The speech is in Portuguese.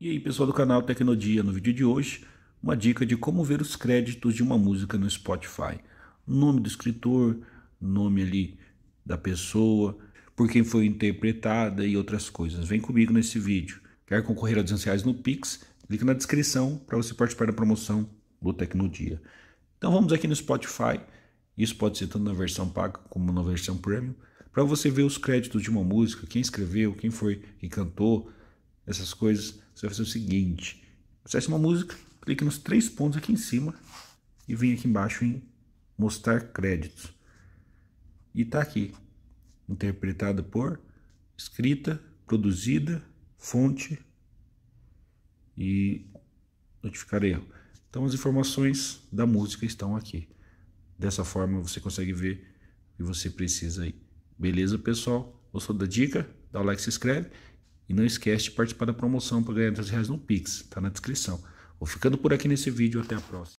E aí pessoal do canal Tecnodia, no vídeo de hoje, uma dica de como ver os créditos de uma música no Spotify. Nome do escritor, nome ali da pessoa, por quem foi interpretada e outras coisas. Vem comigo nesse vídeo. Quer concorrer a 200 reais no Pix? Clica na descrição para você participar da promoção do Tecnodia. Então vamos aqui no Spotify, isso pode ser tanto na versão paga como na versão premium, para você ver os créditos de uma música, quem escreveu, quem foi que cantou, essas coisas, você vai fazer o seguinte: acesse uma música, clique nos três pontos aqui em cima e vem aqui embaixo em mostrar créditos. E tá aqui, interpretada por, escrita, produzida, fonte e notificar erro. Então as informações da música estão aqui. Dessa forma você consegue ver o que você precisa aí. Beleza, pessoal? Gostou da dica? Dá o like, se inscreve e não esquece de participar da promoção para ganhar R$100 reais no Pix, tá na descrição. Vou ficando por aqui nesse vídeo, até a próxima.